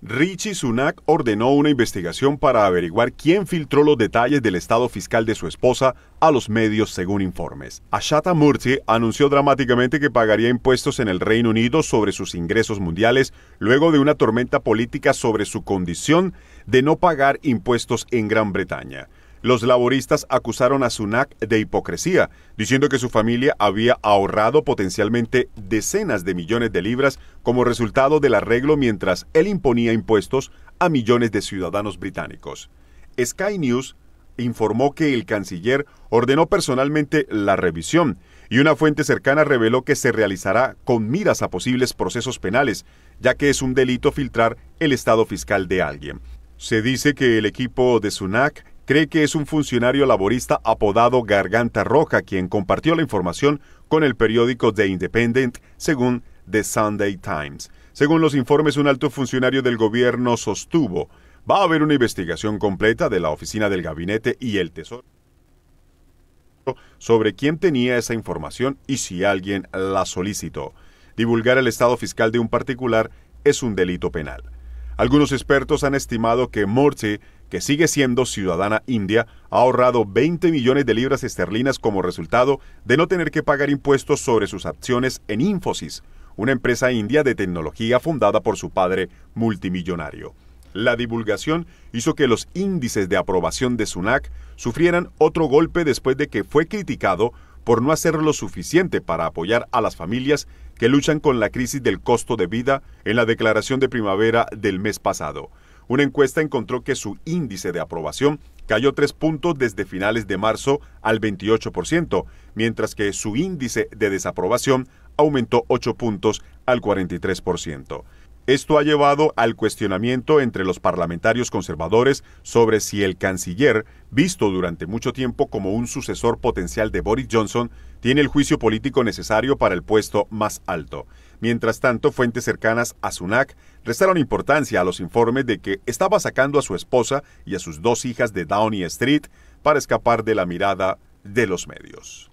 Richie Sunak ordenó una investigación para averiguar quién filtró los detalles del estado fiscal de su esposa a los medios según informes. Ashata Murthy anunció dramáticamente que pagaría impuestos en el Reino Unido sobre sus ingresos mundiales luego de una tormenta política sobre su condición de no pagar impuestos en Gran Bretaña los laboristas acusaron a Sunak de hipocresía, diciendo que su familia había ahorrado potencialmente decenas de millones de libras como resultado del arreglo mientras él imponía impuestos a millones de ciudadanos británicos. Sky News informó que el canciller ordenó personalmente la revisión y una fuente cercana reveló que se realizará con miras a posibles procesos penales, ya que es un delito filtrar el estado fiscal de alguien. Se dice que el equipo de Sunak cree que es un funcionario laborista apodado Garganta Roja quien compartió la información con el periódico The Independent, según The Sunday Times. Según los informes, un alto funcionario del gobierno sostuvo, va a haber una investigación completa de la oficina del gabinete y el tesoro sobre quién tenía esa información y si alguien la solicitó. Divulgar el estado fiscal de un particular es un delito penal. Algunos expertos han estimado que Morty que sigue siendo ciudadana india, ha ahorrado 20 millones de libras esterlinas como resultado de no tener que pagar impuestos sobre sus acciones en Infosys, una empresa india de tecnología fundada por su padre multimillonario. La divulgación hizo que los índices de aprobación de Sunak sufrieran otro golpe después de que fue criticado por no hacer lo suficiente para apoyar a las familias que luchan con la crisis del costo de vida en la declaración de primavera del mes pasado. Una encuesta encontró que su índice de aprobación cayó tres puntos desde finales de marzo al 28%, mientras que su índice de desaprobación aumentó ocho puntos al 43%. Esto ha llevado al cuestionamiento entre los parlamentarios conservadores sobre si el canciller, visto durante mucho tiempo como un sucesor potencial de Boris Johnson, tiene el juicio político necesario para el puesto más alto. Mientras tanto, fuentes cercanas a Sunak restaron importancia a los informes de que estaba sacando a su esposa y a sus dos hijas de Downey Street para escapar de la mirada de los medios.